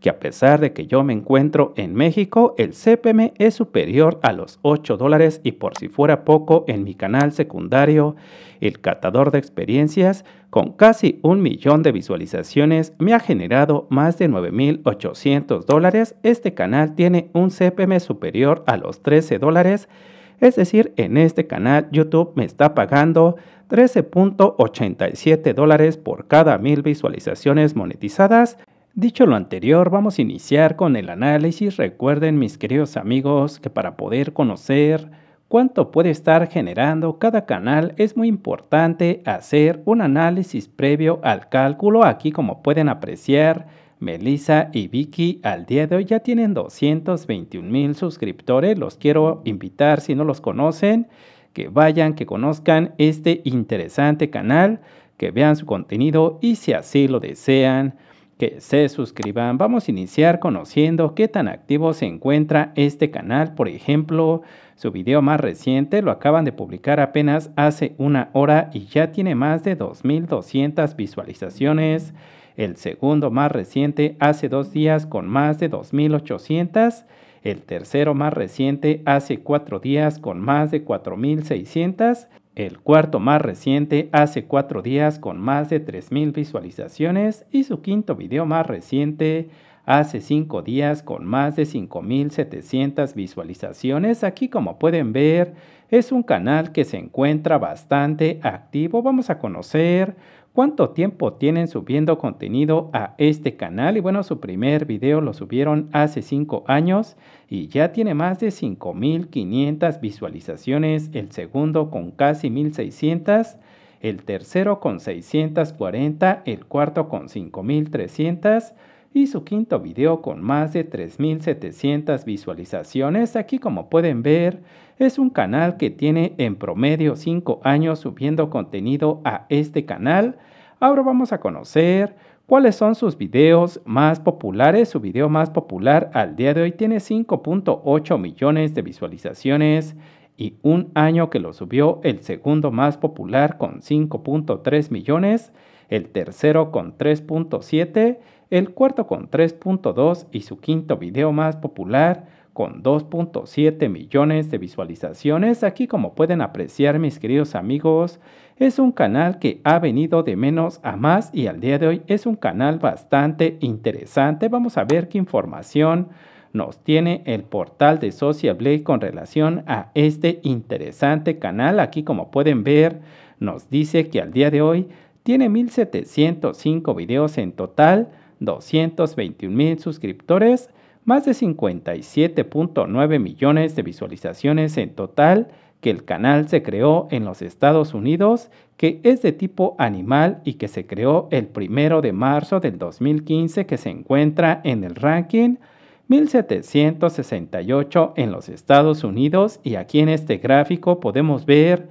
que a pesar de que yo me encuentro en México, el CPM es superior a los 8 dólares y por si fuera poco, en mi canal secundario, El Catador de Experiencias, con casi un millón de visualizaciones, me ha generado más de 9.800 dólares. Este canal tiene un CPM superior a los 13 dólares. Es decir, en este canal YouTube me está pagando 13.87 dólares por cada mil visualizaciones monetizadas Dicho lo anterior, vamos a iniciar con el análisis. Recuerden, mis queridos amigos, que para poder conocer cuánto puede estar generando cada canal es muy importante hacer un análisis previo al cálculo. Aquí, como pueden apreciar, Melissa y Vicky al día de hoy ya tienen 221 mil suscriptores. Los quiero invitar, si no los conocen, que vayan, que conozcan este interesante canal, que vean su contenido y si así lo desean que se suscriban. Vamos a iniciar conociendo qué tan activo se encuentra este canal. Por ejemplo, su video más reciente lo acaban de publicar apenas hace una hora y ya tiene más de 2.200 visualizaciones. El segundo más reciente hace dos días con más de 2.800. El tercero más reciente hace cuatro días con más de 4.600 el cuarto más reciente hace cuatro días con más de 3.000 visualizaciones y su quinto video más reciente hace cinco días con más de 5.700 visualizaciones. Aquí como pueden ver es un canal que se encuentra bastante activo. Vamos a conocer cuánto tiempo tienen subiendo contenido a este canal. Y bueno, su primer video lo subieron hace 5 años y ya tiene más de 5.500 visualizaciones. El segundo con casi 1.600. El tercero con 640, el cuarto con 5300, y su quinto video con más de 3.700 visualizaciones. Aquí como pueden ver es un canal que tiene en promedio 5 años subiendo contenido a este canal. Ahora vamos a conocer cuáles son sus videos más populares. Su video más popular al día de hoy tiene 5.8 millones de visualizaciones y un año que lo subió el segundo más popular con 5.3 millones, el tercero con 3.7 el cuarto con 3.2 y su quinto video más popular con 2.7 millones de visualizaciones. Aquí como pueden apreciar mis queridos amigos, es un canal que ha venido de menos a más y al día de hoy es un canal bastante interesante. Vamos a ver qué información nos tiene el portal de Social Blade con relación a este interesante canal. Aquí como pueden ver nos dice que al día de hoy tiene 1705 videos en total, 221 mil suscriptores, más de 57.9 millones de visualizaciones en total que el canal se creó en los Estados Unidos, que es de tipo animal y que se creó el primero de marzo del 2015 que se encuentra en el ranking 1768 en los Estados Unidos y aquí en este gráfico podemos ver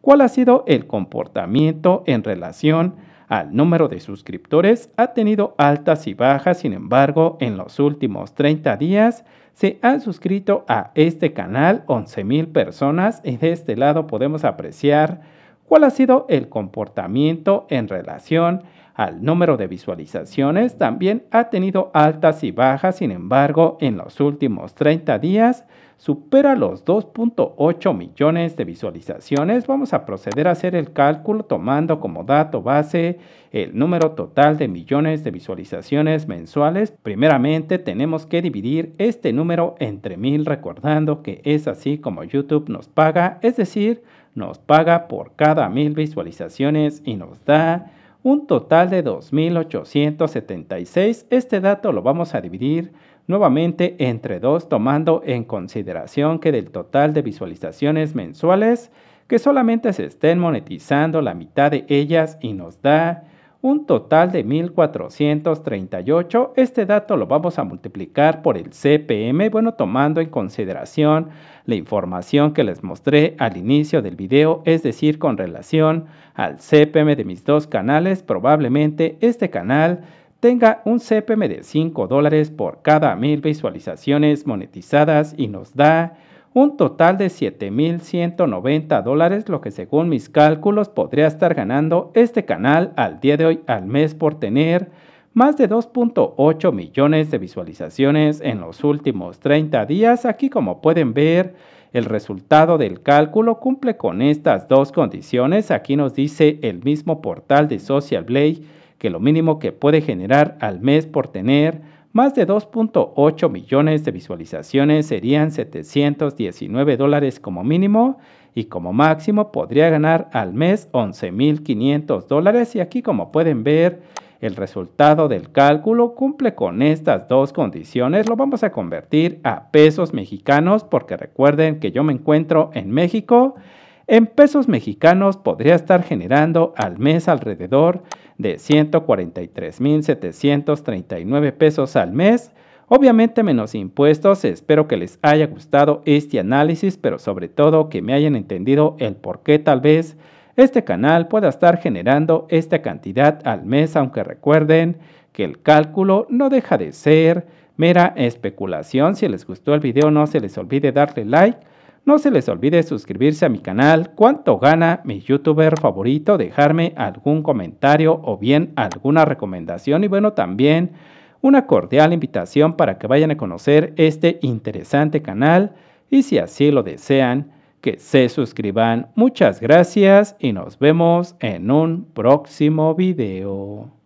cuál ha sido el comportamiento en relación al número de suscriptores ha tenido altas y bajas, sin embargo, en los últimos 30 días se han suscrito a este canal 11.000 personas y de este lado podemos apreciar cuál ha sido el comportamiento en relación al número de visualizaciones, también ha tenido altas y bajas, sin embargo, en los últimos 30 días supera los 2.8 millones de visualizaciones. Vamos a proceder a hacer el cálculo tomando como dato base el número total de millones de visualizaciones mensuales. Primeramente tenemos que dividir este número entre mil recordando que es así como YouTube nos paga, es decir, nos paga por cada mil visualizaciones y nos da un total de 2.876. Este dato lo vamos a dividir nuevamente entre dos tomando en consideración que del total de visualizaciones mensuales que solamente se estén monetizando la mitad de ellas y nos da un total de 1.438. Este dato lo vamos a multiplicar por el CPM, bueno, tomando en consideración la información que les mostré al inicio del video, es decir, con relación al CPM de mis dos canales, probablemente este canal tenga un CPM de 5 dólares por cada mil visualizaciones monetizadas y nos da un total de 7.190 dólares, lo que según mis cálculos podría estar ganando este canal al día de hoy al mes por tener más de 2.8 millones de visualizaciones en los últimos 30 días. Aquí como pueden ver, el resultado del cálculo cumple con estas dos condiciones. Aquí nos dice el mismo portal de Social Blade que lo mínimo que puede generar al mes por tener más de 2.8 millones de visualizaciones serían 719 dólares como mínimo y como máximo podría ganar al mes 11.500 dólares y aquí como pueden ver el resultado del cálculo cumple con estas dos condiciones. Lo vamos a convertir a pesos mexicanos porque recuerden que yo me encuentro en México en pesos mexicanos podría estar generando al mes alrededor de 143.739 pesos al mes, obviamente menos impuestos. Espero que les haya gustado este análisis, pero sobre todo que me hayan entendido el por qué tal vez este canal pueda estar generando esta cantidad al mes, aunque recuerden que el cálculo no deja de ser mera especulación. Si les gustó el video no se les olvide darle like no se les olvide suscribirse a mi canal, cuánto gana mi youtuber favorito, dejarme algún comentario o bien alguna recomendación y bueno, también una cordial invitación para que vayan a conocer este interesante canal y si así lo desean, que se suscriban. Muchas gracias y nos vemos en un próximo video.